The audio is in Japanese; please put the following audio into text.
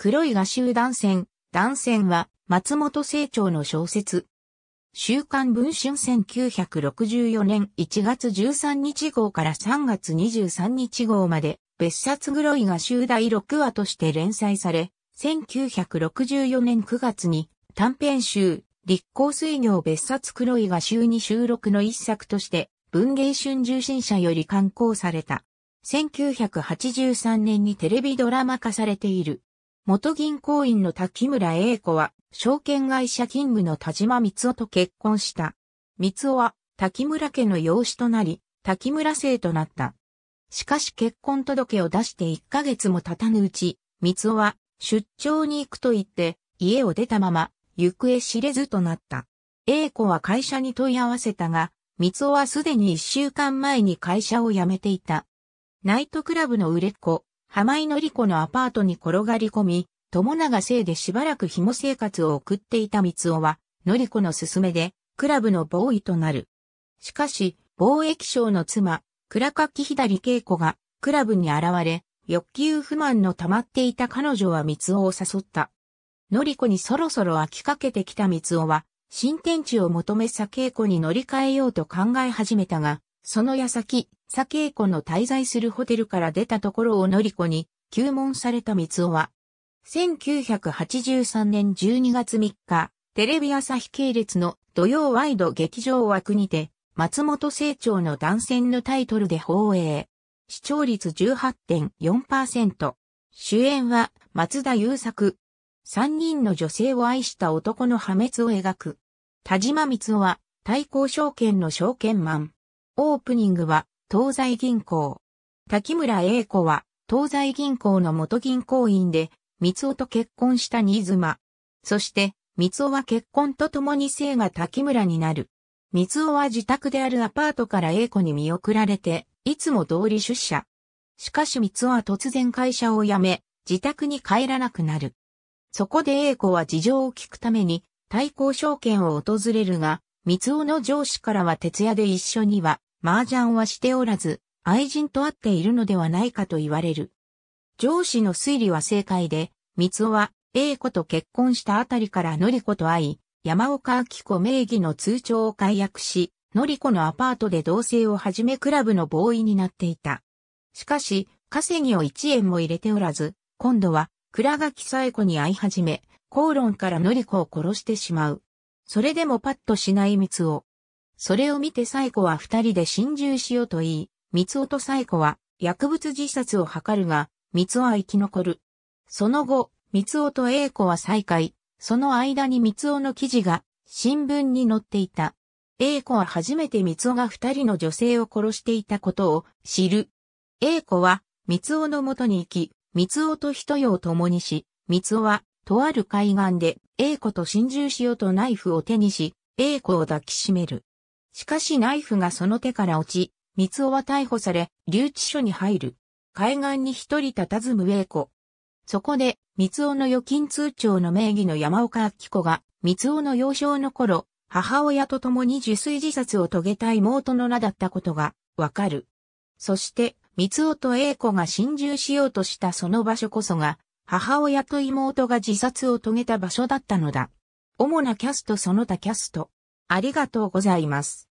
黒い画集断線、断線は松本清張の小説。週刊文春1964年1月13日号から3月23日号まで別冊黒い画集第6話として連載され、1964年9月に短編集、立候水業別冊黒い画集に収録の一作として文芸春秋新社より刊行された。1983年にテレビドラマ化されている。元銀行員の滝村英子は、証券会社勤務の田島光夫と結婚した。光夫は、滝村家の養子となり、滝村生となった。しかし結婚届を出して1ヶ月も経たぬうち、光夫は、出張に行くと言って、家を出たまま、行方知れずとなった。英子は会社に問い合わせたが、三尾はすでに一週間前に会社を辞めていた。ナイトクラブの売れっ子、浜井のり子のアパートに転がり込み、友永生でしばらく紐生活を送っていた三尾は、のり子の勧めで、クラブのボーイとなる。しかし、貿易商の妻、倉垣左恵子が、クラブに現れ、欲求不満の溜まっていた彼女は三尾を誘った。のり子にそろそろ飽きかけてきた三尾は、新天地を求めさ恵子に乗り換えようと考え始めたが、その矢先、佐恵子の滞在するホテルから出たところをのりこに、休門された三尾は、1983年12月3日、テレビ朝日系列の土曜ワイド劇場枠にて、松本清張の断線のタイトルで放映。視聴率18.4%。主演は松田優作。三人の女性を愛した男の破滅を描く。田島三尾は対抗証券の証券マン。オープニングは東西銀行。滝村英子は東西銀行の元銀行員で、三尾と結婚した新妻。そして、三尾は結婚とともに姓が滝村になる。三尾は自宅であるアパートから英子に見送られて、いつも通り出社。しかし三尾は突然会社を辞め、自宅に帰らなくなる。そこで英子は事情を聞くために、対抗証券を訪れるが、三尾の上司からは徹夜で一緒には麻雀はしておらず、愛人と会っているのではないかと言われる。上司の推理は正解で、三尾は A 子と結婚したあたりからのり子と会い、山岡明子名義の通帳を解約し、のり子のアパートで同棲を始めクラブのボーイになっていた。しかし、稼ぎを1円も入れておらず、今度は、倉垣紗栄子に会い始め、口論からのり子を殺してしまう。それでもパッとしない三を、それを見て最古は二人で心中しようと言い、三尾と最古は薬物自殺を図るが、三尾は生き残る。その後、三尾と英子は再会、その間に三尾の記事が新聞に載っていた。英子は初めて三尾が二人の女性を殺していたことを知る。英子は三尾の元に行き、三尾と人よを共にし、三尾はとある海岸で英子と心中しようとナイフを手にし、英子を抱きしめる。しかしナイフがその手から落ち、三尾は逮捕され、留置所に入る。海岸に一人佇む英子。そこで、三尾の預金通帳の名義の山岡明子が、三尾の幼少の頃、母親と共に受水自殺を遂げた妹の名だったことが、わかる。そして、三尾と英子が心中しようとしたその場所こそが、母親と妹が自殺を遂げた場所だったのだ。主なキャストその他キャスト。ありがとうございます。